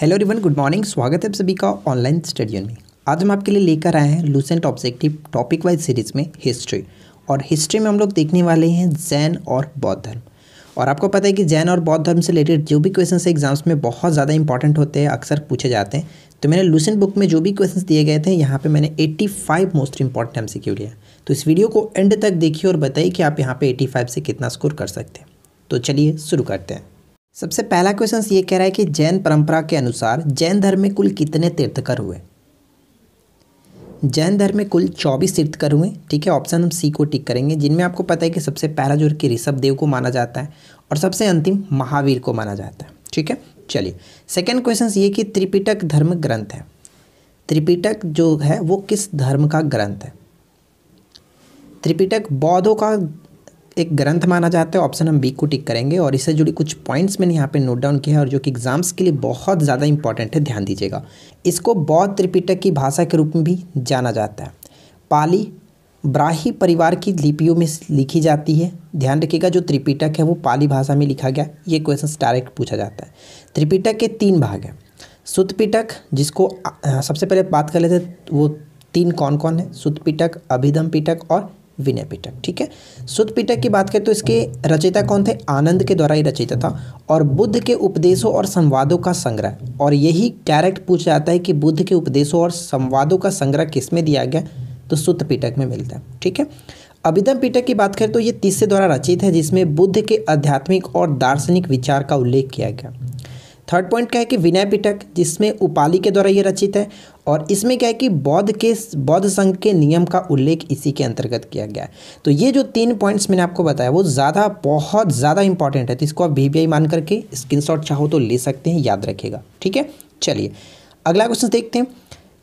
hello रिवन good morning स्वागत है आप सभी का ऑनलाइन स्टडियो में आज हम आपके लिए लेकर आए हैं Lucent objective topic wise series में हिस्ट्री और हिस्ट्री में हम लोग देखने वाले हैं जैन और बौद्ध धर्म और आपको पता है कि जैन और बौद्ध धर्म से रिलेटेड जो भी क्वेश्चन एग्जाम्स में बहुत ज़्यादा इंपॉर्टेंट होते हैं अक्सर पूछे जाते हैं तो मैंने लूसेंट बुक में जो भी क्वेश्चन दिए गए थे यहाँ पर मैंने five most important M C लिया तो इस वीडियो को एंड तक देखिए और बताइए कि आप यहाँ पर एट्टी से कितना स्कोर कर सकते हैं तो चलिए शुरू करते हैं सबसे पहला क्वेश्चन ये कह रहा है कि जैन परंपरा के अनुसार जैन धर्म में कुल कितने तीर्थकर हुए जैन धर्म में कुल चौबीस तीर्थकर हुए ठीक है ऑप्शन हम सी को टिक करेंगे जिनमें आपको पता है कि सबसे पहला जो कि ऋषभ देव को माना जाता है और सबसे अंतिम महावीर को माना जाता है ठीक है चलिए सेकेंड क्वेश्चन ये कि त्रिपिटक धर्म ग्रंथ है त्रिपिटक जो है वो किस धर्म का ग्रंथ है त्रिपिटक बौद्धों का एक ग्रंथ माना जाता है ऑप्शन हम बी को टिक करेंगे और इससे जुड़ी कुछ पॉइंट्स मैंने यहाँ पे नोट डाउन किया है और जो कि एग्जाम्स के लिए बहुत ज़्यादा इंपॉर्टेंट है ध्यान दीजिएगा इसको बौद्ध त्रिपिटक की भाषा के रूप में भी जाना जाता है पाली ब्राही परिवार की लिपियों में लिखी जाती है ध्यान रखिएगा जो त्रिपिटक है वो पाली भाषा में लिखा गया ये क्वेश्चन डायरेक्ट पूछा जाता है त्रिपिटक के तीन भाग हैं सुतपिटक जिसको सबसे पहले बात कर लेते वो तीन कौन कौन है सुतपिटक अभिधम पिटक और विनय पिटक ठीक है सुध पिटक की बात करें तो इसके रचयिता कौन थे आनंद के द्वारा ही रचयिता था और बुद्ध के उपदेशों और संवादों का संग्रह और यही डायरेक्ट पूछा जाता है कि बुद्ध के उपदेशों और संवादों का संग्रह किसमें दिया गया तो शुद्ध पिटक में मिलता है ठीक है अभिधम पिटक की बात करें तो ये तीसरे द्वारा रचित है जिसमें बुद्ध के आध्यात्मिक और दार्शनिक विचार का उल्लेख किया गया थर्ड पॉइंट क्या है कि विनय पिटक जिसमें उपाली के द्वारा ये रचित है और इसमें क्या है कि बौद्ध के बौद्ध संघ के नियम का उल्लेख इसी के अंतर्गत किया गया है तो ये जो तीन पॉइंट्स मैंने आपको बताया वो ज़्यादा बहुत ज़्यादा इंपॉर्टेंट है तो इसको आप वी मान करके शॉट चाहो तो ले सकते हैं याद रखेगा ठीक है चलिए अगला क्वेश्चन देखते हैं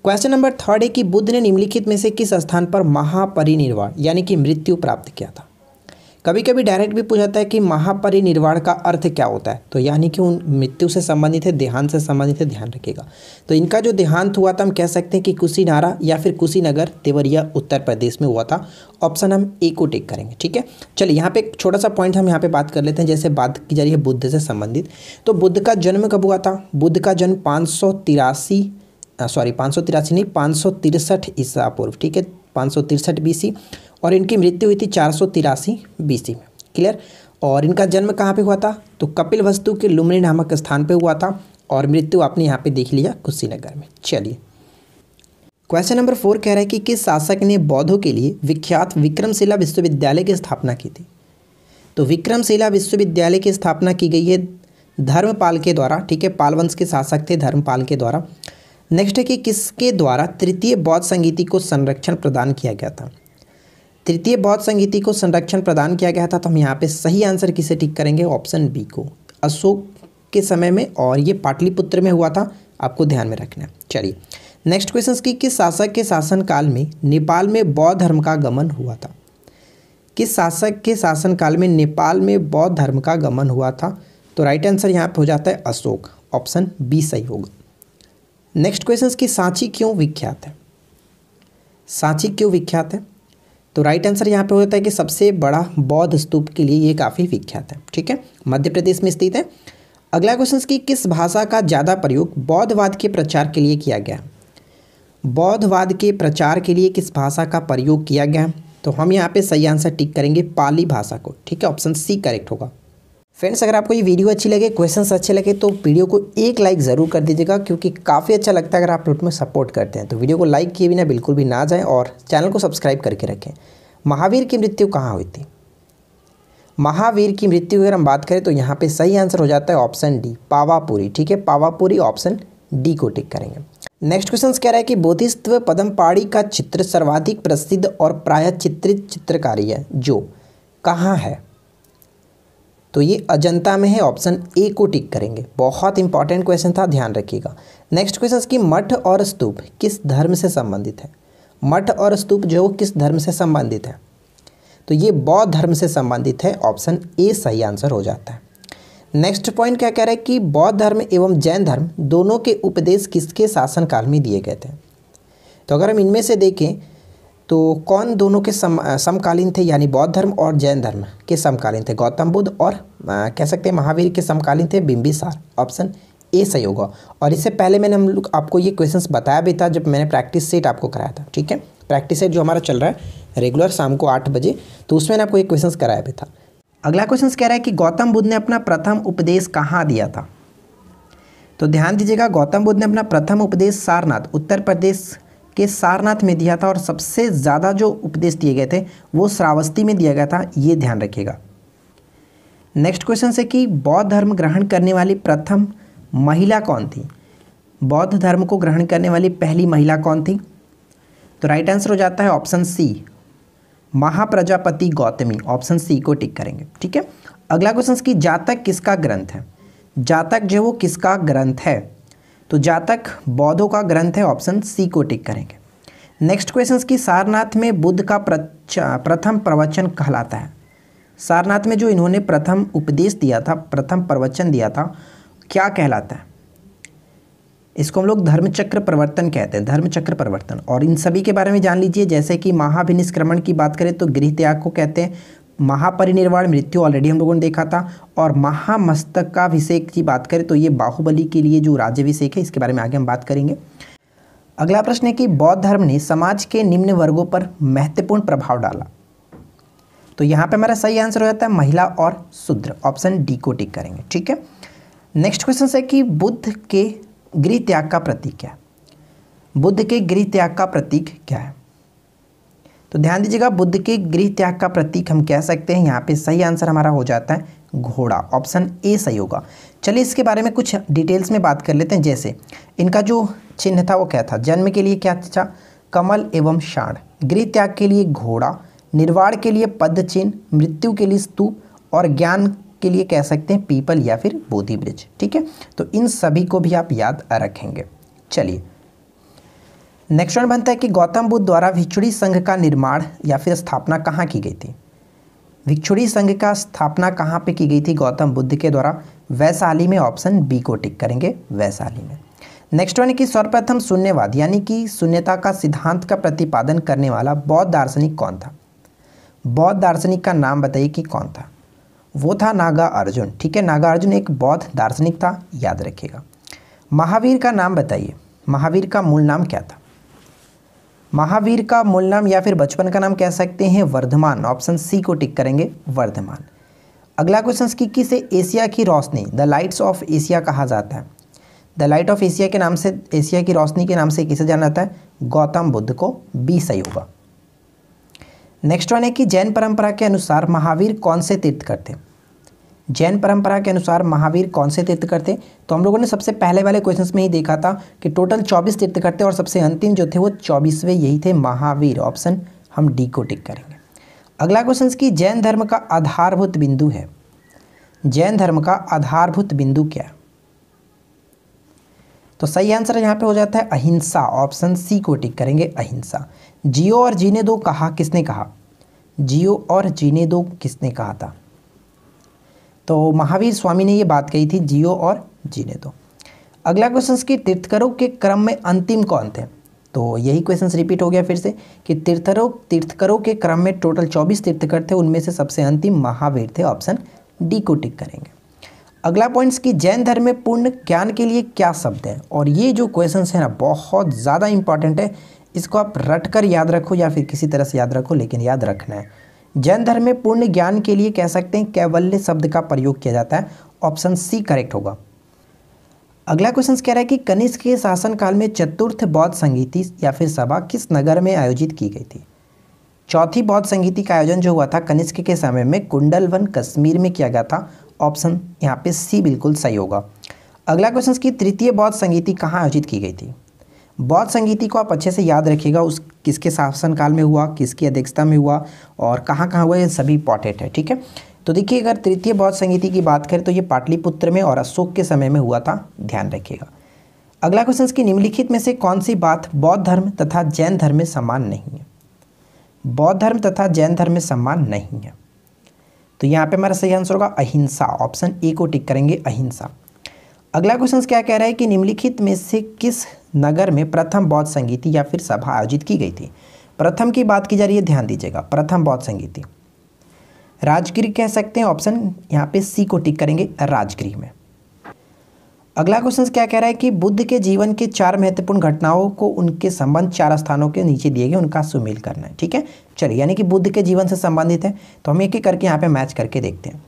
क्वेश्चन नंबर थर्ड है कि बुद्ध ने निम्नलिखित में से किस स्थान पर महापरिनिर्वाण यानी कि मृत्यु प्राप्त किया था कभी कभी डायरेक्ट भी पूछाता है कि महापरिनिर्वाण का अर्थ क्या होता है तो यानी कि उन मृत्यु से संबंधित है देहांत से संबंधित है ध्यान रखेगा तो इनका जो देहांत हुआ था हम कह सकते हैं कि कुशीनारा या फिर कुशीनगर देवरिया उत्तर प्रदेश में हुआ था ऑप्शन हम ए को टेक करेंगे ठीक है चलिए यहाँ पे एक छोटा सा पॉइंट हम यहाँ पे बात कर लेते हैं जैसे बात की जा रही है बुद्ध से संबंधित तो बुद्ध का जन्म कब हुआ था बुद्ध का जन्म पाँच सौ तिरासी सॉरी पाँच सौ तिरासी नहीं पाँच सौ तिरसठ ईसा पूर्व ठीक है पाँच सौ बीसी और इनकी मृत्यु हुई थी चार सौ बीसी में क्लियर और इनका जन्म कहाँ पे हुआ था तो कपिल वस्तु के लुमनी नामक स्थान पे हुआ था और मृत्यु आपने यहाँ पे देख लिया कुशीनगर में चलिए क्वेश्चन नंबर फोर कह रहा है कि किस शासक ने बौद्धों के लिए विख्यात विक्रमशिला विश्वविद्यालय की स्थापना की थी तो विक्रमशिला विश्वविद्यालय की स्थापना की गई है धर्मपाल के द्वारा ठीक है पालवंश के शासक थे धर्मपाल के द्वारा नेक्स्ट है कि किसके द्वारा तृतीय बौद्ध संगीति को संरक्षण प्रदान किया गया था तृतीय बौद्ध संगीति को संरक्षण प्रदान किया गया था तो हम यहाँ पे सही आंसर किसे ठीक करेंगे ऑप्शन बी को अशोक के समय में और ये पाटलिपुत्र में हुआ था आपको ध्यान में रखना है चलिए नेक्स्ट क्वेश्चन की किस शासक के शासनकाल में नेपाल में बौद्ध धर्म का गमन हुआ था किस शासक के शासनकाल में नेपाल में बौद्ध धर्म का गमन हुआ था तो राइट आंसर यहाँ पर हो जाता है अशोक ऑप्शन बी सही होगा नेक्स्ट क्वेश्चन की सांची क्यों विख्यात है सांची क्यों विख्यात है तो राइट आंसर यहाँ पे होता है कि सबसे बड़ा बौद्ध स्तूप के लिए ये काफ़ी विख्यात है ठीक है मध्य प्रदेश में स्थित है अगला क्वेश्चन की किस भाषा का ज़्यादा प्रयोग बौद्धवाद के प्रचार के लिए किया गया बौद्धवाद के प्रचार के लिए किस भाषा का प्रयोग किया गया तो हम यहाँ पे सही आंसर टिक करेंगे पाली भाषा को ठीक है ऑप्शन सी करेक्ट होगा फ्रेंड्स अगर आपको ये वीडियो अच्छी लगे क्वेश्चंस अच्छे लगे तो वीडियो को एक लाइक ज़रूर कर दीजिएगा क्योंकि काफ़ी अच्छा लगता है अगर आप लोग में सपोर्ट करते हैं तो वीडियो को लाइक किए बिना बिल्कुल भी ना जाएं और चैनल को सब्सक्राइब करके रखें महावीर की मृत्यु कहाँ हुई थी महावीर की मृत्यु की अगर हम बात करें तो यहाँ पर सही आंसर हो जाता है ऑप्शन डी पावापुरी ठीक है पावापुरी ऑप्शन डी को टिक करेंगे नेक्स्ट क्वेश्चन कह रहा है कि पदम पाड़ी का चित्र सर्वाधिक प्रसिद्ध और प्राय चित्रित चित्रकारी है जो कहाँ है तो ये अजंता में है ऑप्शन ए को टिक करेंगे बहुत इंपॉर्टेंट क्वेश्चन था ध्यान रखिएगा नेक्स्ट क्वेश्चन की मठ और स्तूप किस धर्म से संबंधित है मठ और स्तूप जो किस धर्म से संबंधित है तो ये बौद्ध धर्म से संबंधित है ऑप्शन ए सही आंसर हो जाता है नेक्स्ट पॉइंट क्या कह रहा है कि बौद्ध धर्म एवं जैन धर्म दोनों के उपदेश किसके शासनकाल में दिए गए थे तो अगर हम इनमें से देखें तो कौन दोनों के सम समकालीन थे यानी बौद्ध धर्म और जैन धर्म के समकालीन थे गौतम बुद्ध और आ, कह सकते हैं महावीर के समकालीन थे बिंबिसार ऑप्शन ए सही होगा और इससे पहले मैंने हम लोग आपको ये क्वेश्चंस बताया भी था जब मैंने प्रैक्टिस सेट आपको कराया था ठीक है प्रैक्टिस सेट जो हमारा चल रहा है रेगुलर शाम को आठ बजे तो उसमें आपको ये क्वेश्चन कराया भी था अगला क्वेश्चन कह रहा है कि गौतम बुद्ध ने अपना प्रथम उपदेश कहाँ दिया था तो ध्यान दीजिएगा गौतम बुद्ध ने अपना प्रथम उपदेश सारनाथ उत्तर प्रदेश के सारनाथ में दिया था और सबसे ज़्यादा जो उपदेश दिए गए थे वो श्रावस्ती में दिया गया था ये ध्यान रखिएगा नेक्स्ट क्वेश्चन से कि बौद्ध धर्म ग्रहण करने वाली प्रथम महिला कौन थी बौद्ध धर्म को ग्रहण करने वाली पहली महिला कौन थी तो राइट आंसर हो जाता है option C Mahaprajapati Gautami option C को टिक करेंगे ठीक है अगला क्वेश्चन कि जातक किसका ग्रंथ है जातक जो वो किसका ग्रंथ है तो जातक बौद्धों का ग्रंथ है ऑप्शन सी को टिक करेंगे नेक्स्ट क्वेश्चन की सारनाथ में बुद्ध का प्रथम प्रवचन कहलाता है सारनाथ में जो इन्होंने प्रथम उपदेश दिया था प्रथम प्रवचन दिया था क्या कहलाता है इसको हम लोग धर्मचक्र प्रवर्तन कहते हैं धर्मचक्र प्रवर्तन और इन सभी के बारे में जान लीजिए जैसे कि महाभिनिष्क्रमण की बात करें तो गृह त्याग को कहते हैं महापरिनिर्वाण मृत्यु ऑलरेडी हम लोगों ने देखा था और महामस्तक का अभिषेक की बात करें तो ये बाहुबली के लिए जो राज्यभिषेक है इसके बारे में आगे हम बात करेंगे अगला प्रश्न है कि बौद्ध धर्म ने समाज के निम्न वर्गों पर महत्वपूर्ण प्रभाव डाला तो यहाँ पे हमारा सही आंसर हो जाता है महिला और शूद्र ऑप्शन डी को टिक करेंगे ठीक है नेक्स्ट क्वेश्चन है कि बुद्ध के गृह त्याग का प्रतीक क्या है बुद्ध के गृह त्याग का प्रतीक क्या है तो ध्यान दीजिएगा बुद्ध के गृह त्याग का प्रतीक हम कह सकते हैं यहाँ पे सही आंसर हमारा हो जाता है घोड़ा ऑप्शन ए सही होगा चलिए इसके बारे में कुछ डिटेल्स में बात कर लेते हैं जैसे इनका जो चिन्ह था वो क्या था जन्म के लिए क्या था कमल एवं शाण गृह त्याग के लिए घोड़ा निर्वाण के लिए पद चिन्ह मृत्यु के लिए स्तूप और ज्ञान के लिए कह सकते हैं पीपल या फिर बोधि ब्रिज ठीक है तो इन सभी को भी आप याद रखेंगे चलिए नेक्स्ट क्वेश्चन बनता है कि गौतम बुद्ध द्वारा भिक्षुड़ी संघ का निर्माण या फिर स्थापना कहाँ की गई थी भिक्षुड़ी संघ का स्थापना कहाँ पे की गई थी गौतम बुद्ध के द्वारा वैशाली में ऑप्शन बी को टिक करेंगे वैशाली में नेक्स्ट वन की सर्वप्रथम शून्यवाद यानी कि शून्यता का सिद्धांत का प्रतिपादन करने वाला बौद्ध दार्शनिक कौन था बौद्ध दार्शनिक का नाम बताइए कि कौन था वो था नागा अर्जुन ठीक है नागा अर्जुन एक बौद्ध दार्शनिक था याद रखिएगा महावीर का नाम बताइए महावीर का मूल नाम क्या था महावीर का मूल नाम या फिर बचपन का नाम कह सकते हैं वर्धमान ऑप्शन सी को टिक करेंगे वर्धमान अगला क्वेश्चन की किसे एशिया की रोशनी द लाइट्स ऑफ एशिया कहा जाता है द लाइट ऑफ एशिया के नाम से एशिया की रोशनी के नाम से किसे जाना जाता है गौतम बुद्ध को बी सही होगा नेक्स्ट वन है कि जैन परंपरा के अनुसार महावीर कौन से तीर्थ करते हैं जैन परंपरा के अनुसार महावीर कौन से तीर्थ करते तो हम लोगों ने सबसे पहले वाले क्वेश्चंस में ही देखा था कि टोटल 24 तीर्थ करते और सबसे अंतिम जो थे वो चौबीसवें यही थे महावीर ऑप्शन हम डी को टिक करेंगे अगला क्वेश्चन की जैन धर्म का आधारभूत बिंदु है जैन धर्म का आधारभूत बिंदु क्या तो सही आंसर यहाँ पे हो जाता है अहिंसा ऑप्शन सी को टिक करेंगे अहिंसा जियो और जीने दो कहा किसने कहा जियो और जीने दो किसने कहा था तो महावीर स्वामी ने ये बात कही थी जियो और जीने दो अगला क्वेश्चन की तीर्थकरों के क्रम में अंतिम कौन थे तो यही क्वेश्चन रिपीट हो गया फिर से कि तीर्थरों तीर्थकरों के क्रम में टोटल 24 तीर्थकर थे उनमें से सबसे अंतिम महावीर थे ऑप्शन डी को टिक करेंगे अगला पॉइंट्स कि जैन धर्म में पूर्ण ज्ञान के लिए क्या शब्द है और ये जो क्वेश्चन है ना बहुत ज़्यादा इंपॉर्टेंट है इसको आप रट कर याद रखो या फिर किसी तरह से याद रखो लेकिन याद रखना है जैन धर्म में पूर्ण ज्ञान के लिए कह सकते हैं कैवल्य शब्द का प्रयोग किया जाता है ऑप्शन सी करेक्ट होगा अगला क्वेश्चन कह रहा है कि कनिष्क के शासनकाल में चतुर्थ बौद्ध संगीति या फिर सभा किस नगर में आयोजित की गई थी चौथी बौद्ध संगीति का आयोजन जो हुआ था कनिष्क के समय में कुंडलवन कश्मीर में किया गया था ऑप्शन यहाँ पे सी बिल्कुल सही होगा अगला क्वेश्चन की तृतीय बौद्ध संगीति कहाँ आयोजित की गई थी बौद्ध संगीति को आप अच्छे से याद रखिएगा उस किसके शासनकाल में हुआ किसकी अध्यक्षता में हुआ और कहाँ कहाँ हुआ ये सभी इंपॉर्टेंट है ठीक है तो देखिए अगर तृतीय बौद्ध संगीति की बात करें तो ये पाटलिपुत्र में और अशोक के समय में हुआ था ध्यान रखिएगा अगला क्वेश्चन कि निम्नलिखित में से कौन सी बात बौद्ध धर्म तथा जैन धर्म में समान नहीं है बौद्ध धर्म तथा जैन धर्म में समान नहीं है तो यहाँ पे हमारा सही आंसर होगा अहिंसा ऑप्शन ए को टिक करेंगे अहिंसा अगला क्वेश्चन क्या कह रहा है कि निम्नलिखित में से किस नगर में प्रथम बौद्ध संगीति या फिर सभा आयोजित की गई थी प्रथम की बात की जा रही है ध्यान दीजिएगा प्रथम बौद्ध संगीति राजगिरी कह सकते हैं ऑप्शन यहाँ पे सी को टिक करेंगे राजगिरी में अगला क्वेश्चन क्या कह रहा है कि बुद्ध के जीवन के चार महत्वपूर्ण घटनाओं को उनके संबंध चार स्थानों के नीचे दिए गए उनका सुमेल करना है ठीक है चलिए यानी कि बुद्ध के जीवन से संबंधित है तो हम एक एक करके यहाँ पे मैच करके देखते हैं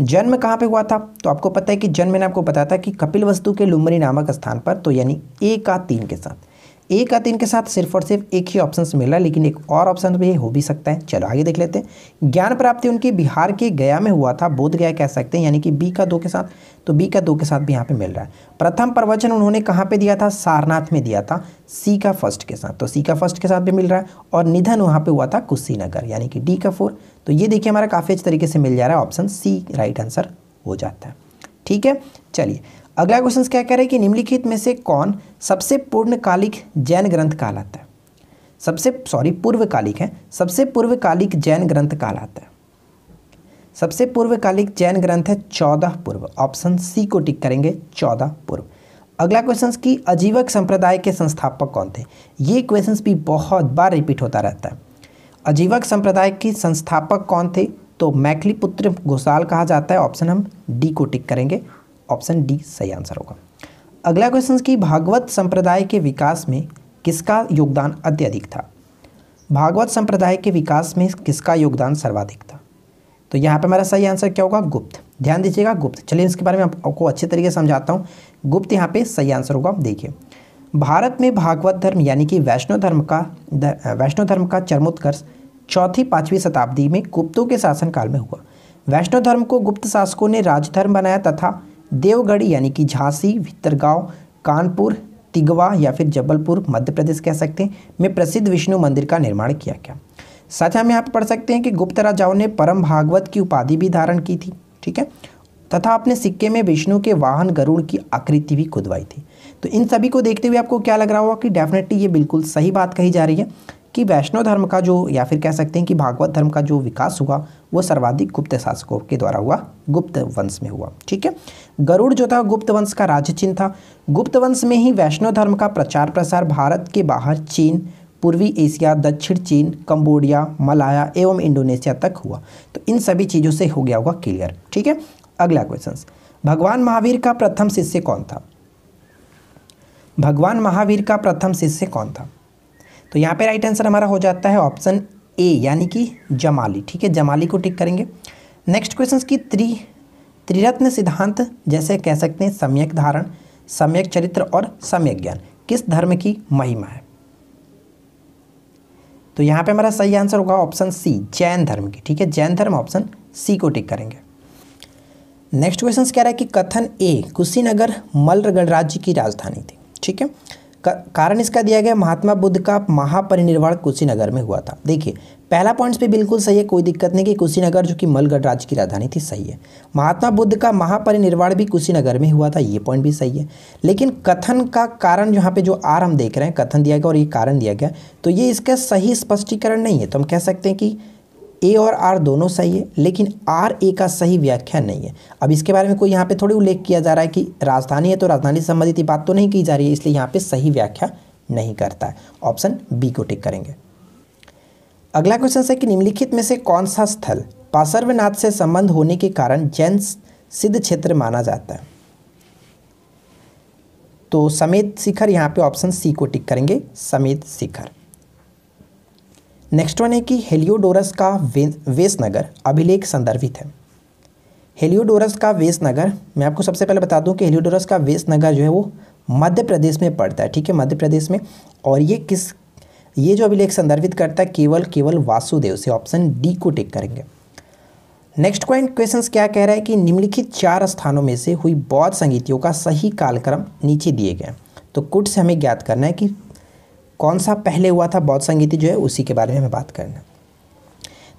जन्म कहाँ पे हुआ था तो आपको पता है कि जन्म मैंने आपको बताया था कि कपिल वस्तु के लुमरी नामक स्थान पर तो यानी एक का तीन के साथ ए का तीन के साथ सिर्फ और सिर्फ एक ही ऑप्शन मिला लेकिन एक और ऑप्शन भी हो भी सकता है चलो आगे देख लेते हैं ज्ञान प्राप्ति उनकी बिहार के गया में हुआ था बोध गया कह सकते हैं यानी कि बी का दो के साथ तो बी का दो के साथ भी यहाँ पे मिल रहा है प्रथम प्रवचन उन्होंने कहाँ पे दिया था सारनाथ में दिया था सी का फर्स्ट के साथ तो सी का फर्स्ट के साथ भी मिल रहा है और निधन वहाँ पे हुआ था कुशीनगर यानी कि डी का फोर तो ये देखिए हमारा काफ़ी अच्छे तरीके से मिल जा रहा है ऑप्शन सी राइट आंसर हो जाता है ठीक है चलिए अगला क्वेश्चन क्या कह रहे हैं कि निम्नलिखित में से कौन सबसे पूर्णकालिक जैन ग्रंथ कहलाता है सबसे सॉरी पूर्वकालिक है सबसे पूर्वकालिक जैन ग्रंथ कहलाता है सबसे पूर्वकालिक जैन ग्रंथ है चौदह पूर्व ऑप्शन सी को टिक करेंगे चौदह पूर्व अगला क्वेश्चन की अजीवक संप्रदाय के संस्थापक कौन थे ये क्वेश्चन भी बहुत बार रिपीट होता रहता है अजीवक संप्रदाय के संस्थापक कौन थे तो मैकली पुत्र घोषाल कहा जाता है ऑप्शन हम डी को टिक करेंगे ऑप्शन डी सही आंसर होगा अगला क्वेश्चन की भागवत संप्रदाय के विकास में किसका योगदान अत्यधिक था भागवत संप्रदाय के विकास में किसका योगदान सर्वाधिक था तो यहाँ पर मेरा सही आंसर क्या होगा गुप्त ध्यान दीजिएगा गुप्त चलिए इसके बारे में आपको अच्छे तरीके से समझाता हूँ गुप्त यहाँ पे सही आंसर होगा देखिए भारत में भागवत धर्म यानी कि वैष्णो धर्म का वैष्णव धर्म का चरमोत्कर्ष चौथी पाँचवीं शताब्दी में गुप्तों के शासनकाल में हुआ वैष्णो धर्म को गुप्त शासकों ने राजधर्म बनाया तथा देवगढ़ यानी कि झांसी भितरगांव कानपुर तिगवा या फिर जबलपुर मध्य प्रदेश कह सकते हैं में प्रसिद्ध विष्णु मंदिर का निर्माण किया गया साथ ही हम यहाँ पर पढ़ सकते हैं कि गुप्त राजाओं ने परम भागवत की उपाधि भी धारण की थी ठीक है तथा अपने सिक्के में विष्णु के वाहन गरुड़ की आकृति भी खुदवाई थी तो इन सभी को देखते हुए आपको क्या लग रहा होगा कि डेफिनेटली ये बिल्कुल सही बात कही जा रही है कि वैष्णव धर्म का जो या फिर कह सकते हैं कि भागवत धर्म का जो विकास हुआ वो सर्वाधिक गुप्त शासकों के द्वारा हुआ गुप्त वंश में हुआ ठीक है गरुड़ जो था गुप्त वंश का राज्य चिन्ह था गुप्त वंश में ही वैष्णव धर्म का प्रचार प्रसार भारत के बाहर चीन पूर्वी एशिया दक्षिण चीन कंबोडिया मलाया एवं इंडोनेशिया तक हुआ तो इन सभी चीज़ों से हो गया होगा क्लियर ठीक है अगला क्वेश्चन भगवान महावीर का प्रथम शिष्य कौन था भगवान महावीर का प्रथम शिष्य कौन था तो यहाँ पे राइट आंसर हमारा हो जाता है ऑप्शन ए यानी कि जमाली ठीक है जमाली को टिक करेंगे नेक्स्ट क्वेश्चन की त्रि त्रिरत्न सिद्धांत जैसे कह सकते हैं सम्यक धारण सम्यक चरित्र और सम्यक ज्ञान किस धर्म की महिमा है तो यहाँ पे हमारा सही आंसर होगा ऑप्शन सी जैन धर्म की ठीक है जैन धर्म ऑप्शन सी को टिक करेंगे नेक्स्ट क्वेश्चन कह रहा है कि कथन ए कुशीनगर मल्ल गणराज्य की राजधानी थी ठीक है कारण इसका दिया गया महात्मा बुद्ध का महापरिनिर्वाण कुशीनगर में हुआ था देखिए पहला पॉइंट्स पे बिल्कुल सही है कोई दिक्कत नहीं कि कुशीनगर जो कि मलगढ़ राज्य की राजधानी थी सही है महात्मा बुद्ध का महापरिनिर्वाण भी कुशीनगर में हुआ था ये पॉइंट भी सही है लेकिन कथन का कारण यहाँ पे जो आर हम देख रहे हैं कथन दिया गया और ये कारण दिया गया तो ये इसका सही स्पष्टीकरण नहीं है तो हम कह सकते हैं कि ए और आर दोनों सही है लेकिन आर ए का सही व्याख्या नहीं है अब इसके बारे में कोई यहाँ पे थोड़ी उल्लेख किया जा रहा है कि राजधानी है तो राजधानी से संबंधित बात तो नहीं की जा रही है इसलिए यहाँ पे सही व्याख्या नहीं करता है ऑप्शन बी को टिक करेंगे अगला क्वेश्चन है कि निम्नलिखित में से कौन सा स्थल पासर्वनाथ से संबंध होने के कारण जैन सिद्ध क्षेत्र माना जाता है तो समेत शिखर यहाँ पे ऑप्शन सी को टिक करेंगे समेत शिखर नेक्स्ट वन है कि हेलियोडोरस का वे, वेस नगर अभिलेख संदर्भित है हेलियोडोरस का वेस नगर मैं आपको सबसे पहले बता दूं कि हेलियोडोरस का वेस नगर जो है वो मध्य प्रदेश में पड़ता है ठीक है मध्य प्रदेश में और ये किस ये जो अभिलेख संदर्भित करता है केवल केवल वासुदेव से ऑप्शन डी को टिक करेंगे नेक्स्ट क्वेंट क्वेश्चन क्या कह रहा है कि निम्नलिखित चार स्थानों में से हुई बौद्ध संगीतियों का सही कालक्रम नीचे दिए गए तो कुट से हमें ज्ञात करना है कि कौन सा पहले हुआ था बौद्ध संगीति जो है उसी के बारे में हमें बात करना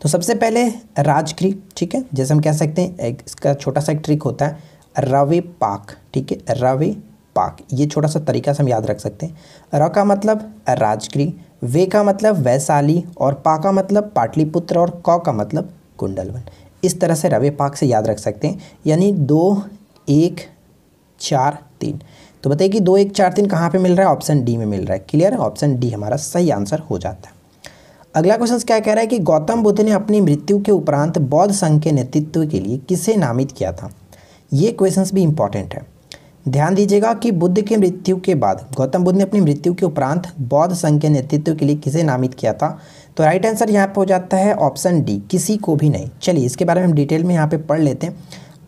तो सबसे पहले राजक्री ठीक है जैसे हम कह सकते हैं इसका छोटा सा एक ट्रिक होता है रवे पाक ठीक है रवे पाक ये छोटा सा तरीका से हम याद रख सकते हैं र का मतलब राजगिरी वे का मतलब वैशाली और पा का मतलब पाटलिपुत्र और क का मतलब कुंडलवन इस तरह से रवे पाक से याद रख सकते हैं यानी दो एक चार तीन तो बताइए कि दो एक चार तीन कहाँ पे मिल रहा है ऑप्शन डी में मिल रहा है क्लियर है ऑप्शन डी हमारा सही आंसर हो जाता है अगला क्वेश्चन क्या कह रहा है कि गौतम बुद्ध ने अपनी मृत्यु के उपरांत बौद्ध संघ के नेतृत्व के लिए किसे नामित किया था ये क्वेश्चन भी इंपॉर्टेंट है ध्यान दीजिएगा कि बुद्ध के मृत्यु के बाद गौतम बुद्ध ने अपनी मृत्यु के उपरांत बौद्ध संघ के नेतृत्व के लिए किसे नामित किया था तो राइट आंसर यहाँ पर हो जाता है ऑप्शन डी किसी को भी नहीं चलिए इसके बारे में हम डिटेल में यहाँ पे पढ़ लेते हैं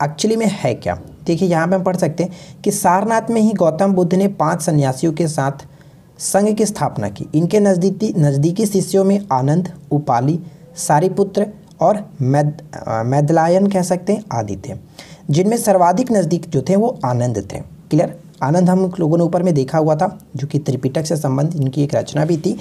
एक्चुअली में है क्या देखिए यहाँ पे हम पढ़ सकते हैं कि सारनाथ में ही गौतम बुद्ध ने पांच सन्यासियों के साथ संघ की स्थापना की इनके नज़दीकी नज़दीकी शिष्यों में आनंद उपाली सारिपुत्र और मैद मैदलायन कह सकते हैं आदि थे जिनमें सर्वाधिक नज़दीक जो थे वो आनंद थे क्लियर आनंद हम लोगों ने ऊपर में देखा हुआ था जो कि त्रिपिटक से संबंधित इनकी एक रचना भी थी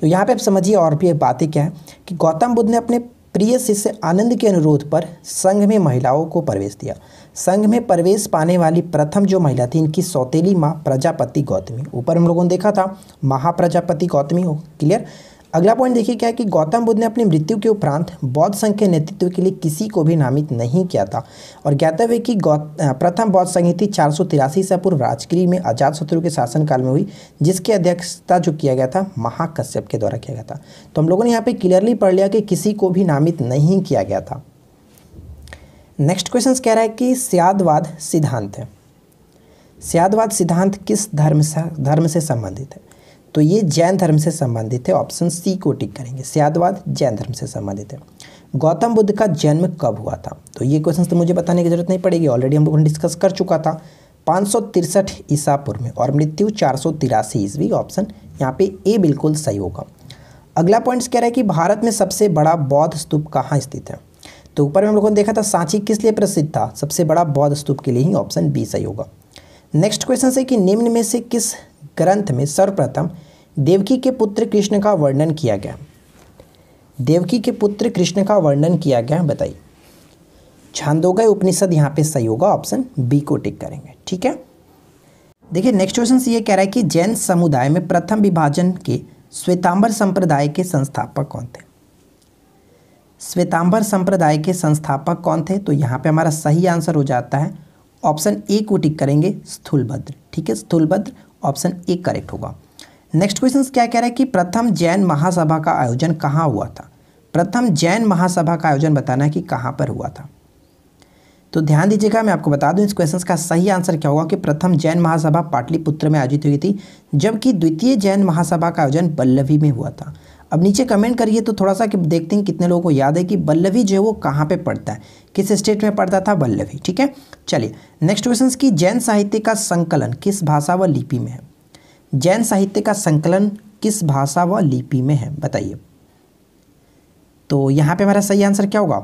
तो यहाँ पे आप समझिए और भी बातें क्या है कि गौतम बुद्ध ने अपने प्रिय शिष्य आनंद के अनुरोध पर संघ में महिलाओं को प्रवेश दिया संघ में प्रवेश पाने वाली प्रथम जो महिला थी इनकी सौतेली माँ प्रजापति गौतमी ऊपर हम लोगों ने देखा था महाप्रजापति गौतमी हो क्लियर अगला पॉइंट देखिए क्या है कि गौतम बुद्ध ने अपनी मृत्यु के उपरांत बौद्ध संघ के नेतृत्व के लिए किसी को भी नामित नहीं किया था और ज्ञातव्य है कि गौ प्रथम बौद्ध संघ थी चार सौ तिरासी से पूर्व राजगिरी में अजात शत्रु के शासनकाल में हुई जिसकी अध्यक्षता जो किया गया था महाकश्यप के द्वारा किया गया था तो हम लोगों ने यहाँ पर क्लियरली पढ़ लिया कि किसी को भी नामित नहीं किया गया था नेक्स्ट क्वेश्चन कह रहा है कि स्यादवाद सिद्धांत है स्यादवाद सिद्धांत किस धर्म से धर्म से संबंधित है तो ये जैन धर्म से संबंधित है ऑप्शन सी को टिक करेंगे स्यादवाद जैन धर्म से संबंधित है गौतम बुद्ध का जन्म कब हुआ था तो ये क्वेश्चन तो मुझे बताने की जरूरत नहीं पड़ेगी ऑलरेडी हम लोगों ने डिस्कस कर चुका था पाँच सौ तिरसठ ईसापुर में और मृत्यु चार सौ तिरासी ईस्वी ऑप्शन यहाँ पे ए बिल्कुल सही होगा अगला पॉइंट्स कह रहा है कि भारत में सबसे बड़ा बौद्ध स्तूप कहाँ स्थित है तो ऊपर में हम लोगों ने देखा था सांची किस लिए प्रसिद्ध था सबसे बड़ा बौद्ध स्तूप के लिए ही ऑप्शन बी सही होगा नेक्स्ट क्वेश्चन से कि निम्न में से किस ग्रंथ में सर्वप्रथम देवकी के पुत्र कृष्ण का वर्णन किया गया देवकी के पुत्र कृष्ण का वर्णन किया गया बताइए छांदोगय उपनिषद यहाँ पे सही होगा ऑप्शन बी को टिक करेंगे ठीक है देखिए नेक्स्ट क्वेश्चन से ये कह रहा है कि जैन समुदाय में प्रथम विभाजन के श्वेतांबर संप्रदाय के संस्थापक कौन थे श्वेतांबर संप्रदाय के संस्थापक कौन थे तो यहाँ पे हमारा सही आंसर हो जाता है ऑप्शन ए को टिक करेंगे स्थूलभद्र ठीक है स्थूलभद्र ऑप्शन ए करेक्ट होगा नेक्स्ट क्वेश्चन क्या कह रहा है कि प्रथम जैन महासभा का आयोजन कहाँ हुआ था प्रथम जैन महासभा का आयोजन बताना है कि कहाँ पर हुआ था तो ध्यान दीजिएगा मैं आपको बता दूं इस क्वेश्चन का सही आंसर क्या होगा कि प्रथम जैन महासभा पाटलिपुत्र में आयोजित हुई थी जबकि द्वितीय जैन महासभा का आयोजन बल्लभी में हुआ था अब नीचे कमेंट करिए तो थोड़ा सा कि देखते हैं कितने लोगों को याद है कि बल्लवी जो है वो कहाँ पे पढ़ता है किस स्टेट में पढ़ता था बल्लवी ठीक है चलिए नेक्स्ट क्वेश्चन की जैन साहित्य का संकलन किस भाषा व लिपि में है जैन साहित्य का संकलन किस भाषा व लिपि में है बताइए तो यहाँ पे हमारा सही आंसर क्या होगा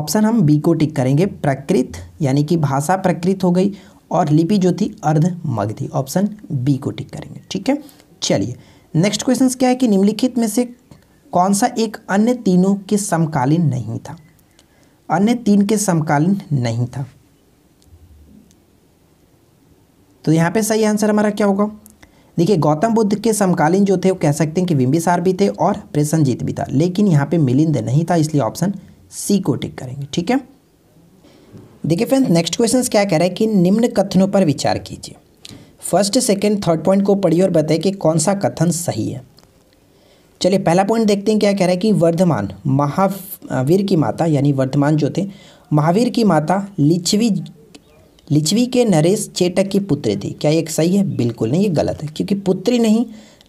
ऑप्शन हम बी को टिक करेंगे प्रकृत यानी कि भाषा प्रकृत हो गई और लिपि जो थी अर्धमगधी ऑप्शन बी को टिक करेंगे ठीक है चलिए नेक्स्ट क्वेश्चन क्या है कि निम्नलिखित में से कौन सा एक अन्य तीनों के समकालीन नहीं था अन्य तीन के समकालीन नहीं था तो यहाँ पे सही आंसर हमारा क्या होगा देखिए गौतम बुद्ध के समकालीन जो थे वो कह सकते हैं कि बिंबिसार भी थे और प्रसन्नजीत भी था लेकिन यहाँ पे मिलिंद नहीं था इसलिए ऑप्शन सी को टिक करेंगे ठीक है देखिए फ्रेंड्स नेक्स्ट क्वेश्चन क्या कह रहे हैं कि निम्न कथनों पर विचार कीजिए फर्स्ट सेकेंड थर्ड पॉइंट को पढ़िए और बताइए कि कौन सा कथन सही है चलिए पहला पॉइंट देखते हैं क्या कह रहा है कि वर्धमान महावीर की माता यानी वर्धमान जो थे महावीर की माता लिच्छवी लिच्छवी के नरेश चेटक की पुत्री थी क्या ये सही है बिल्कुल नहीं ये गलत है क्योंकि पुत्री नहीं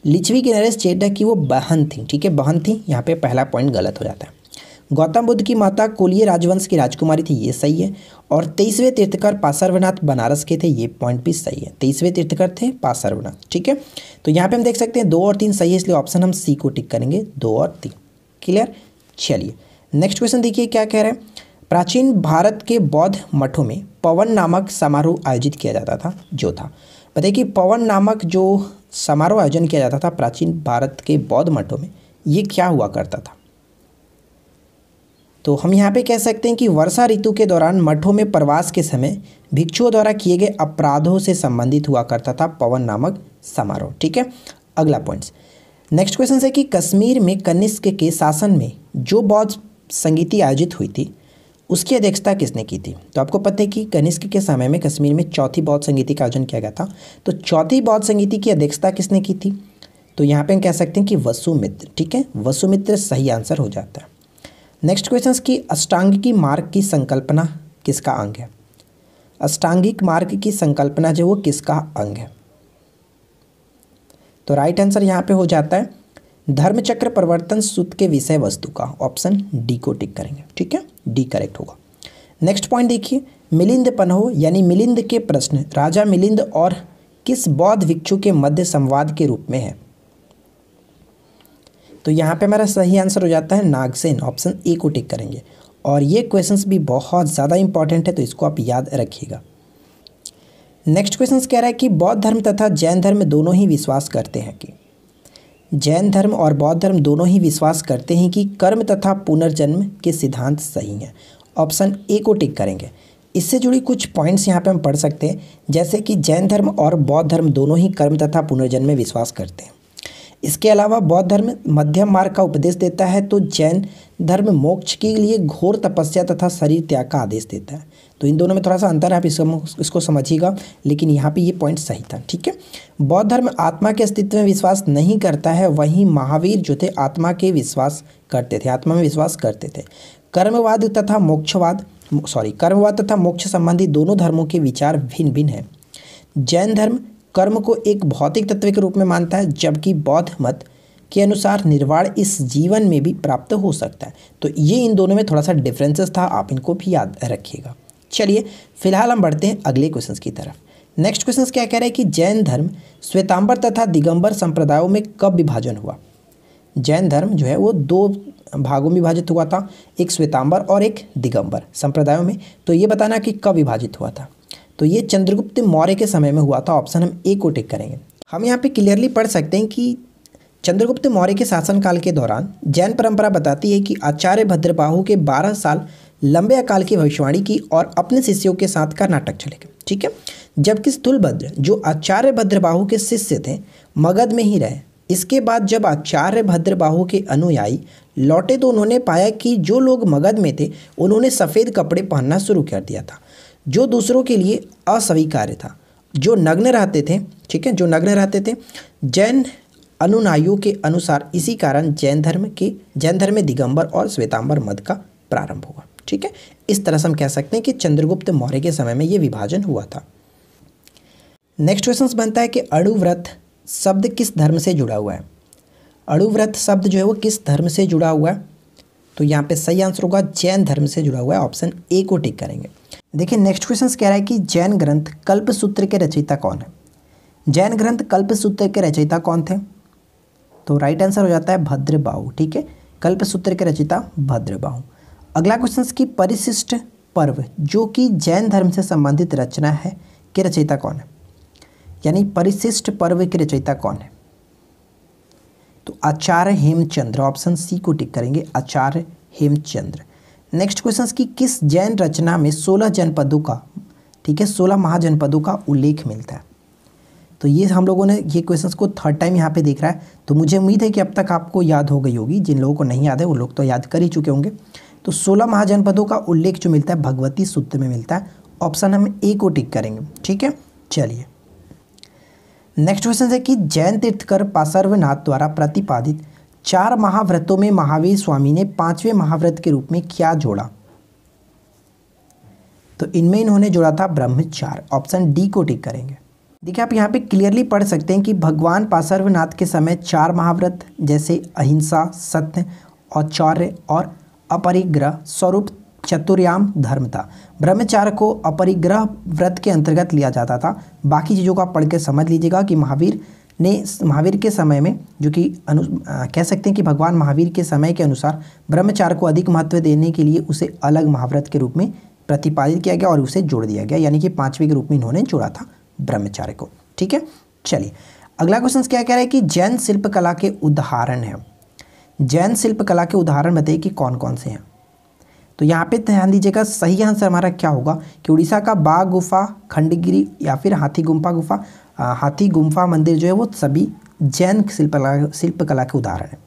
लिच्छवी के नरेश चेटक की वो बहन थी ठीक है बहन थी यहाँ पे पहला पॉइंट गलत हो जाता है गौतम बुद्ध की माता कोलिय राजवंश की राजकुमारी थी ये सही है और तेईसवें तीर्थकर पासर्वनाथ बनारस के थे ये पॉइंट भी सही है तेईसवें तीर्थकर थे पासर्वनाथ ठीक है तो यहाँ पे हम देख सकते हैं दो और तीन सही है इसलिए ऑप्शन हम सी को टिक करेंगे दो और तीन क्लियर चलिए नेक्स्ट क्वेश्चन देखिए क्या कह रहे हैं प्राचीन भारत के बौद्ध मठों में पवन नामक समारोह आयोजित किया जाता था जो था बताइए कि पवन नामक जो समारोह आयोजन किया जाता था प्राचीन भारत के बौद्ध मठों में ये क्या हुआ करता था तो हम यहाँ पे कह सकते हैं कि वर्षा ऋतु के दौरान मठों में प्रवास के समय भिक्षुओं द्वारा किए गए अपराधों से संबंधित हुआ करता था पवन नामक समारोह ठीक है अगला पॉइंट्स नेक्स्ट क्वेश्चन है कि कश्मीर में कनिष्क के शासन में जो बौद्ध संगीति आयोजित हुई थी उसकी अध्यक्षता किसने की थी तो आपको पता है कि कनिष्क के समय में कश्मीर में चौथी बौद्ध संगीति का आयोजन किया गया था तो चौथी बौद्ध संगीति की अध्यक्षता किसने की थी तो यहाँ पे हम कह सकते हैं कि वसुमित्र ठीक है वसुमित्र सही आंसर हो जाता है नेक्स्ट क्वेश्चन की अष्टांगिकी मार्ग की संकल्पना किसका अंग है अष्टांगिक मार्ग की संकल्पना जो वो किसका अंग है तो राइट आंसर यहाँ पे हो जाता है धर्मचक्र प्रवर्तन सूत्र के विषय वस्तु का ऑप्शन डी को टिक करेंगे ठीक है डी करेक्ट होगा नेक्स्ट पॉइंट देखिए मिलिंद पनहो यानी मिलिंद के प्रश्न राजा मिलिंद और किस बौद्ध भिक्षु के मध्य संवाद के रूप में है तो यहाँ पे हमारा सही आंसर हो जाता है नागसेन ऑप्शन ए को टिक करेंगे और ये क्वेश्चंस भी बहुत ज़्यादा इंपॉर्टेंट है तो इसको आप याद रखिएगा नेक्स्ट क्वेश्चन कह रहा है कि बौद्ध धर्म तथा जैन धर्म दोनों ही विश्वास करते हैं कि जैन धर्म और बौद्ध धर्म दोनों ही विश्वास करते हैं कि कर्म तथा पुनर्जन्म के सिद्धांत सही हैं ऑप्शन ए को टिक करेंगे इससे जुड़ी कुछ पॉइंट्स यहाँ पे हम पढ़ सकते हैं जैसे कि जैन धर्म और बौद्ध धर्म दोनों ही कर्म तथा पुनर्जन्म में विश्वास करते हैं इसके अलावा बौद्ध धर्म मध्यम मार्ग का उपदेश देता है तो जैन धर्म मोक्ष के लिए घोर तपस्या तथा शरीर त्याग का आदेश देता है तो इन दोनों में थोड़ा सा अंतर है आप इसको इसको समझिएगा लेकिन यहाँ पे ये पॉइंट सही था ठीक है बौद्ध धर्म आत्मा के अस्तित्व में विश्वास नहीं करता है वहीं महावीर जो थे आत्मा के विश्वास करते थे आत्मा में विश्वास करते थे कर्मवाद तथा मोक्षवाद सॉरी कर्मवाद तथा मोक्ष संबंधी दोनों धर्मों के विचार भिन्न भिन्न हैं जैन धर्म कर्म को एक भौतिक तत्व के रूप में मानता है जबकि बौद्ध मत के अनुसार निर्वाण इस जीवन में भी प्राप्त हो सकता है तो ये इन दोनों में थोड़ा सा डिफरेंसेस था आप इनको भी याद रखिएगा चलिए फिलहाल हम बढ़ते हैं अगले क्वेश्चन की तरफ नेक्स्ट क्वेश्चन क्या कह रहे हैं कि जैन धर्म श्वेतांबर तथा दिगंबर संप्रदायों में कब विभाजन हुआ जैन धर्म जो है वो दो भागों में विभाजित हुआ था एक श्वेतांबर और एक दिगंबर संप्रदायों में तो ये बताना कि कब विभाजित हुआ था तो ये चंद्रगुप्त मौर्य के समय में हुआ था ऑप्शन हम ए को टिक करेंगे हम यहाँ पे क्लियरली पढ़ सकते हैं कि चंद्रगुप्त मौर्य के शासनकाल के दौरान जैन परंपरा बताती है कि आचार्य भद्रबाहु के 12 साल लंबे अकाल की भविष्यवाणी की और अपने शिष्यों के साथ का नाटक गए ठीक है जबकि स्थूलभद्र जो आचार्य भद्रबाहु के शिष्य थे मगध में ही रहे इसके बाद जब आचार्य भद्रबाहु के अनुयायी लौटे तो उन्होंने पाया कि जो लोग मगध में थे उन्होंने सफ़ेद कपड़े पहनना शुरू कर दिया था जो दूसरों के लिए अस्वीकार्य था जो नग्न रहते थे ठीक है जो नग्न रहते थे जैन अनुनायों के अनुसार इसी कारण जैन धर्म के जैन धर्म में दिगंबर और श्वेतांबर मध का प्रारंभ हुआ ठीक है इस तरह से हम कह सकते हैं कि चंद्रगुप्त मौर्य के समय में ये विभाजन हुआ था नेक्स्ट क्वेश्चन बनता है कि अणुव्रत शब्द किस धर्म से जुड़ा हुआ है अणुव्रत शब्द जो है वो किस धर्म से जुड़ा हुआ है तो यहाँ पे सही आंसर होगा जैन धर्म से जुड़ा हुआ है ऑप्शन ए को टिक करेंगे देखिए नेक्स्ट क्वेश्चन कह रहा है कि जैन ग्रंथ कल्प सूत्र के रचयिता कौन है जैन ग्रंथ कल्प सूत्र के रचयिता कौन थे तो राइट आंसर हो जाता है बाहू ठीक है कल्प सूत्र के रचयिता भद्रबाहु अगला क्वेश्चन की परिशिष्ट पर्व जो कि जैन धर्म से संबंधित रचना है के रचयिता कौन है यानी परिशिष्ट पर्व के रचयिता कौन है तो आचार्य हेमचंद्र ऑप्शन सी को टिक करेंगे आचार्य हेमचंद्र नेक्स्ट क्वेश्चन की किस जैन रचना में सोलह जनपदों का ठीक है सोलह महाजनपदों का उल्लेख मिलता है तो ये हम लोगों ने ये क्वेश्चंस को थर्ड टाइम यहाँ पे देख रहा है तो मुझे उम्मीद है कि अब तक आपको याद हो गई होगी जिन लोगों को नहीं याद है वो लोग तो याद कर ही चुके होंगे तो सोलह महाजनपदों का उल्लेख जो मिलता है भगवती सूत्र में मिलता है ऑप्शन हम ए को टिक करेंगे ठीक है चलिए नेक्स्ट क्वेश्चन है कि जैन तीर्थकर पासर्वनाथ द्वारा प्रतिपादित चार महाव्रतों में महावीर स्वामी ने पांचवें महाव्रत के रूप में क्या जोड़ा तो इनमें इन्होंने जोड़ा था ब्रह्मचार ऑप्शन डी को टिक करेंगे देखिए आप यहाँ पे क्लियरली पढ़ सकते हैं कि भगवान पासर्वनाथ के समय चार महाव्रत जैसे अहिंसा सत्य औचौर्य और अपरिग्रह स्वरूप चतुर्याम धर्म था ब्रह्मचार्य को अपरिग्रह व्रत के अंतर्गत लिया जाता था बाकी चीज़ों आप पढ़ के समझ लीजिएगा कि महावीर ने महावीर के समय में जो कि अनु कह सकते हैं कि भगवान महावीर के समय के अनुसार ब्रह्मचार को अधिक महत्व देने के लिए उसे अलग महाव्रत के रूप में प्रतिपादित किया गया और उसे जोड़ दिया गया यानी कि पांचवें के रूप में इन्होंने जोड़ा था ब्रह्मचार्य को ठीक है चलिए अगला क्वेश्चन क्या कह रहा है कि जैन शिल्पकला के उदाहरण है जैन शिल्पकला के उदाहरण बताइए कि कौन कौन से हैं तो यहाँ पे ध्यान दीजिएगा सही आंसर हमारा क्या होगा कि उड़ीसा का बाघ गुफा खंडगिरी या फिर हाथी गुम्फा गुफा हाथी गुम्फा मंदिर जो है वो सभी जैन शिल्पकला शिल्पकला के उदाहरण है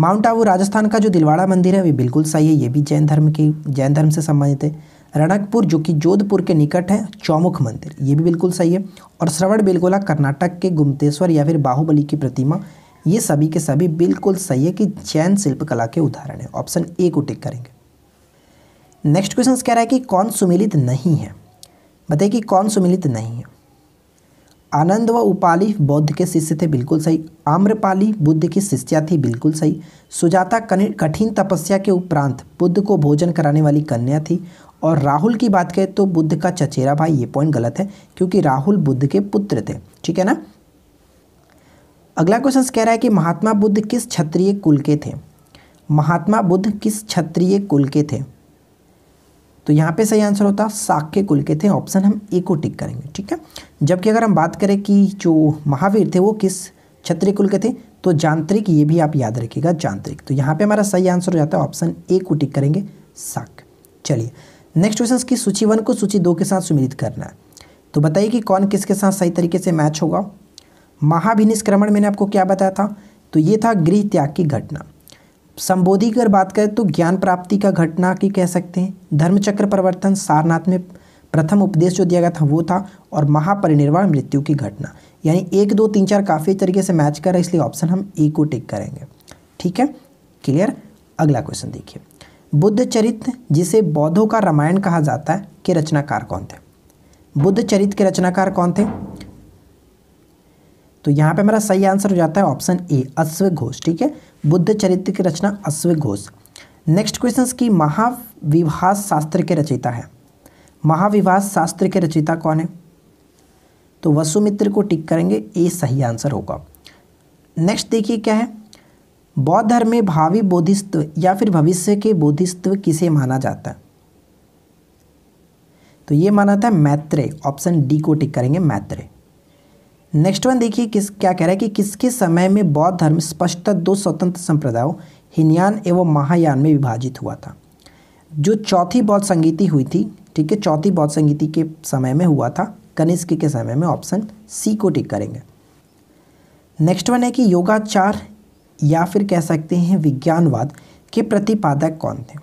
माउंट आबू राजस्थान का जो दिलवाड़ा मंदिर है वे बिल्कुल सही है ये भी जैन धर्म के जैन धर्म से संबंधित है रणकपुर जो कि जोधपुर के निकट है चौमुख मंदिर ये भी बिल्कुल सही है और श्रवण बिलगोला कर्नाटक के गुमतेश्वर या फिर बाहुबली की प्रतिमा ये सभी के सभी बिल्कुल सही है कि जैन शिल्पकला के उदाहरण है ऑप्शन ए को टिक करेंगे नेक्स्ट क्वेश्चन कह रहा है कि कौन सुमिलित नहीं है बताइए कि कौन सुमिलित नहीं है आनंद व उपाली बौद्ध के शिष्य थे बिल्कुल सही आम्रपाली बुद्ध की शिष्या थी बिल्कुल सही सुजाता कठिन तपस्या के उपरांत बुद्ध को भोजन कराने वाली कन्या थी और राहुल की बात करें तो बुद्ध का चचेरा भाई ये पॉइंट गलत है क्योंकि राहुल बुद्ध के पुत्र थे ठीक है ना अगला क्वेश्चन कह रहा है कि महात्मा बुद्ध किस क्षत्रिय कुल के थे महात्मा बुद्ध किस क्षत्रिय कुल के थे तो यहाँ पे सही आंसर होता साक्य कुल के थे ऑप्शन हम ए को टिक करेंगे ठीक है जबकि अगर हम बात करें कि जो महावीर थे वो किस क्षत्रिय कुल के थे तो जांत्रिक ये भी आप याद रखिएगा जांत्रिक तो यहाँ पे हमारा सही आंसर हो जाता है ऑप्शन ए को टिक करेंगे साक्य चलिए नेक्स्ट क्वेश्चन की सूची वन को सूची दो के साथ सुमिलित करना है तो बताइए कि कौन किसके साथ सही तरीके से मैच होगा महाभिनिष्क्रमण मैंने आपको क्या बताया था तो ये था गृह त्याग की घटना संबोधि अगर बात करें तो ज्ञान प्राप्ति का घटना की कह सकते हैं धर्मचक्र प्रवर्तन सारनाथ में प्रथम उपदेश जो दिया गया था वो था और महापरिनिर्वाण मृत्यु की घटना यानी एक दो तीन चार काफ़ी तरीके से मैच कर रहा है इसलिए ऑप्शन हम ए को टिक करेंगे ठीक है क्लियर अगला क्वेश्चन देखिए बुद्ध चरित्र जिसे बौद्धों का रामायण कहा जाता है के रचनाकार कौन थे बुद्ध चरित्र के रचनाकार कौन थे तो यहाँ पे हमारा सही आंसर हो जाता है ऑप्शन ए अश्व घोष ठीक है बुद्ध चरित्र की रचना अश्व घोष नेक्स्ट क्वेश्चन की महाविभास शास्त्र के रचयिता है महाविभास शास्त्र के रचयिता कौन है तो वसुमित्र को टिक करेंगे ए सही आंसर होगा नेक्स्ट देखिए क्या है बौद्ध धर्म में भावी बोधिस्त्व या फिर भविष्य के बोधिस्त्व किसे माना जाता है तो ये माना था मैत्रेय ऑप्शन डी को टिक करेंगे मैत्रे नेक्स्ट वन देखिए किस क्या कह रहा है कि किसके समय में बौद्ध धर्म स्पष्टतः दो स्वतंत्र संप्रदायों हिनयान एवं महायान में विभाजित हुआ था जो चौथी बौद्ध संगीति हुई थी ठीक है चौथी बौद्ध संगीति के समय में हुआ था कनिष्क के समय में ऑप्शन सी को टिक करेंगे नेक्स्ट वन है कि योगाचार या फिर कह सकते हैं विज्ञानवाद के प्रतिपादक कौन थे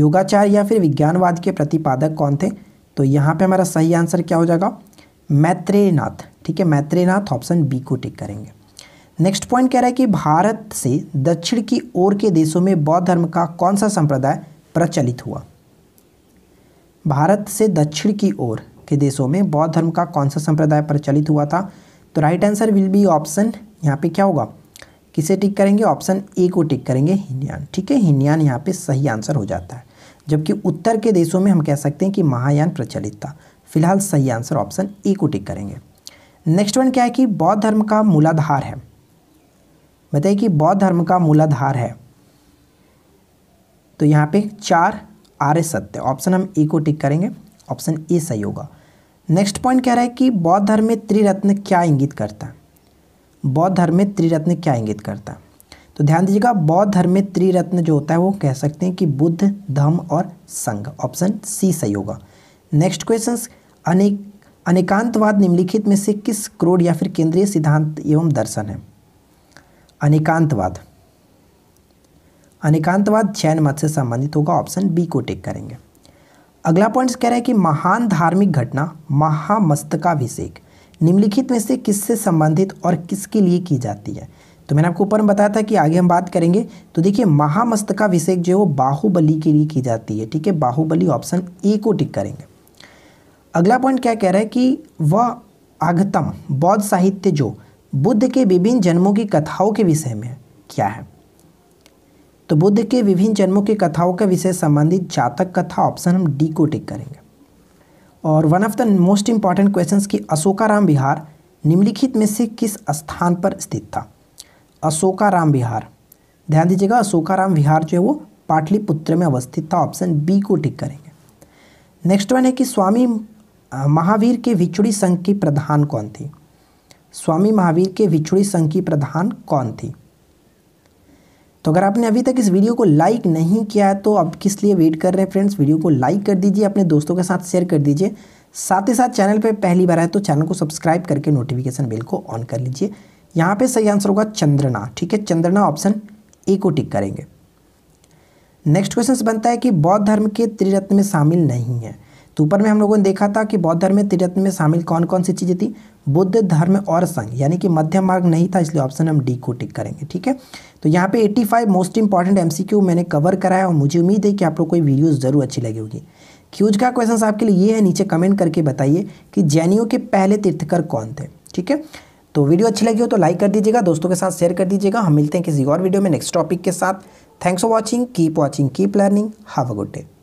योगाचार या फिर विज्ञानवाद के प्रतिपादक कौन थे तो यहाँ पे हमारा सही आंसर क्या हो जाएगा मैत्रेयनाथ ठीक है मैत्रीनाथ ऑप्शन बी को टिक करेंगे नेक्स्ट पॉइंट कह रहा है कि भारत से दक्षिण की ओर के देशों में बौद्ध धर्म का कौन सा संप्रदाय प्रचलित हुआ भारत से दक्षिण की ओर के देशों में बौद्ध धर्म का कौन सा संप्रदाय प्रचलित हुआ था तो right answer will be option यहाँ पे क्या होगा किसे टिक करेंगे ऑप्शन ए को टिक करेंगे हिन्यान ठीक है हिन्यान यहाँ पे सही आंसर हो जाता है जबकि उत्तर के देशों में हम कह सकते हैं कि महायान प्रचलित था फिलहाल सही आंसर ऑप्शन ए को टिक करेंगे नेक्स्ट वन क्या है कि बौद्ध धर्म का मूलाधार है बताइए कि बौद्ध धर्म का मूलाधार है तो यहाँ पे चार आर्य सत्य ऑप्शन हम ए e को टिक करेंगे ऑप्शन ए e सही होगा नेक्स्ट पॉइंट कह रहा है कि बौद्ध धर्म में त्रिरत्न क्या इंगित करता है बौद्ध धर्म में त्रिरत्न क्या इंगित करता है तो ध्यान दीजिएगा बौद्ध धर्म में त्रिरत्न जो होता है वो कह सकते हैं कि बुद्ध धम्म और संघ ऑप्शन सी सही होगा नेक्स्ट क्वेश्चन अनेक अनेकांतवाद निम्नलिखित में से किस क्रोड या फिर केंद्रीय सिद्धांत एवं दर्शन है अनेकांतवाद अनेकांतवाद चयन मत से संबंधित होगा ऑप्शन बी को टिक करेंगे अगला पॉइंट कह रहा है कि महान धार्मिक घटना महामस्तकाभिषेक निम्नलिखित में से किससे संबंधित और किसके लिए की जाती है तो मैंने आपको ऊपर में बताया था कि आगे हम बात करेंगे तो देखिए महामस्तकाभिषेक जो है वो बाहुबली के लिए की जाती है ठीक है बाहुबली ऑप्शन ए को टिक करेंगे अगला पॉइंट क्या कह रहा है कि वह आगतम बौद्ध साहित्य जो बुद्ध के विभिन्न जन्मों की कथाओं के विषय में क्या है तो बुद्ध के विभिन्न जन्मों की कथाओं का विषय संबंधित जातक कथा ऑप्शन हम डी को टिक करेंगे और one of the most important question की अशोकाराम विहार निम्नलिखित में से किस स्थान पर स्थित था अशोकाराम विहार ध्यान दीजिएगा अशोकाराम विहार जो है वो पाटलिपुत्र में अवस्थित था ऑप्शन बी को टिक करेंगे नेक्स्ट वन है कि स्वामी महावीर के विछुड़ी संघ की प्रधान कौन थी स्वामी महावीर के विछुड़ी संघ की प्रधान कौन थी तो अगर आपने अभी तक इस वीडियो को लाइक नहीं किया है तो अब किस लिए वेट कर रहे हैं फ्रेंड्स वीडियो को लाइक कर दीजिए अपने दोस्तों के साथ शेयर कर दीजिए साथ ही साथ चैनल पर पहली बार आए तो चैनल को सब्सक्राइब करके नोटिफिकेशन बेल को ऑन कर लीजिए यहाँ पे सही आंसर होगा चंद्रना ठीक है चंद्रना ऑप्शन ए को टिक करेंगे नेक्स्ट क्वेश्चन बनता है कि बौद्ध धर्म के त्रिरत्न में शामिल नहीं है तो ऊपर में हम लोगों ने देखा था कि बौद्ध धर्म में तिरत्न में शामिल कौन कौन सी चीज़ें थी बुद्ध धर्म और संघ यानी कि मध्यम मार्ग नहीं था इसलिए ऑप्शन हम डी को टिक करेंगे ठीक है तो यहाँ पे 85 मोस्ट इंपॉर्टेंट एमसीक्यू मैंने कवर कराया और मुझे उम्मीद है कि आप लोग कोई वीडियो ज़रूर अच्छी लगी होगी क्यूज का क्वेश्चन आपके लिए ये है नीचे कमेंट करके बताइए कि जैनियों के पहले तीर्थकर कौन थे ठीक है तो वीडियो अच्छी लगी हो तो लाइक कर दीजिएगा दोस्तों के साथ शेयर कर दीजिएगा हम मिलते हैं किसी और वीडियो में नेक्स्ट टॉपिक के साथ thanks for watching keep watching keep learning have a good day